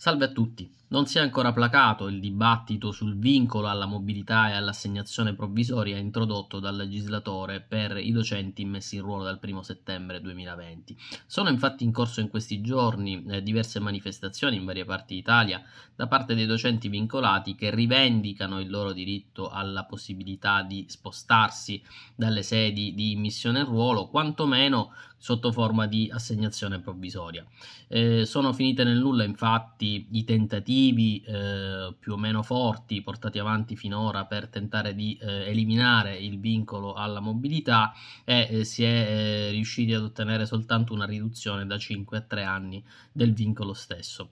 Salve a tutti. Non si è ancora placato il dibattito sul vincolo alla mobilità e all'assegnazione provvisoria introdotto dal legislatore per i docenti immessi in ruolo dal 1 settembre 2020. Sono infatti in corso in questi giorni eh, diverse manifestazioni in varie parti d'Italia da parte dei docenti vincolati che rivendicano il loro diritto alla possibilità di spostarsi dalle sedi di immissione in ruolo, quantomeno sotto forma di assegnazione provvisoria. Eh, sono finite nel nulla infatti stati i tentativi eh, più o meno forti portati avanti finora per tentare di eh, eliminare il vincolo alla mobilità e eh, si è eh, riusciti ad ottenere soltanto una riduzione da 5 a 3 anni del vincolo stesso.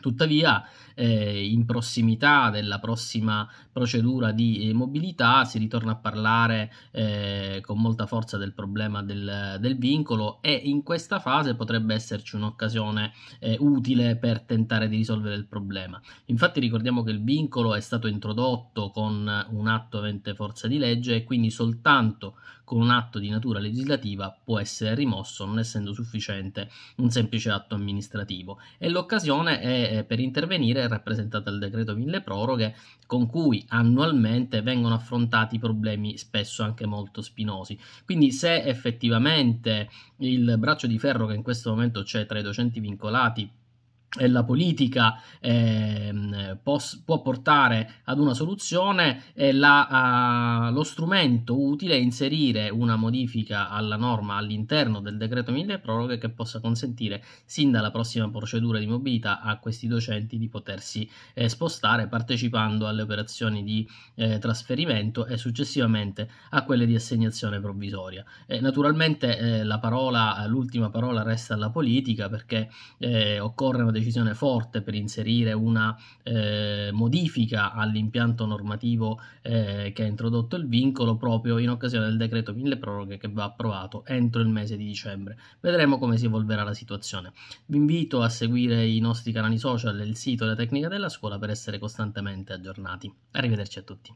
Tuttavia, eh, in prossimità della prossima procedura di eh, mobilità si ritorna a parlare eh, con molta forza del problema del, del, vincolo e in questa fase potrebbe esserci un'occasione eh, utile per tentare di risolvere il problema. Infatti ricordiamo che il vincolo è stato introdotto con un atto avente forza di legge e quindi soltanto con un atto di natura legislativa può essere rimosso non essendo sufficiente un semplice atto amministrativo e l'occasione è, eh, per intervenire è rappresentata dal decreto mille proroghe con cui annualmente vengono affrontati problemi spesso anche molto spinosi. Quindi se effettivamente il braccio di ferro che in questo momento c'è tra i docenti vincolati e la politica eh, pos- può portare ad una soluzione eh, la, uh, lo strumento utile è inserire una modifica alla norma all'interno del decreto mille proroghe che possa consentire sin dalla prossima procedura di mobilità a questi docenti di potersi eh, spostare partecipando alle operazioni di eh, trasferimento e successivamente a quelle di assegnazione provvisoria. Eh, naturalmente eh, la parola, l'ultima parola resta alla politica perché occorrono dei decisione forte per inserire una eh, modifica all'impianto normativo eh, che ha introdotto il vincolo proprio in occasione del decreto mille proroghe che va approvato entro il mese di dicembre. Vedremo come si evolverà la situazione. Vi invito a seguire i nostri canali social e il sito La Tecnica della Scuola per essere costantemente aggiornati. Arrivederci a tutti.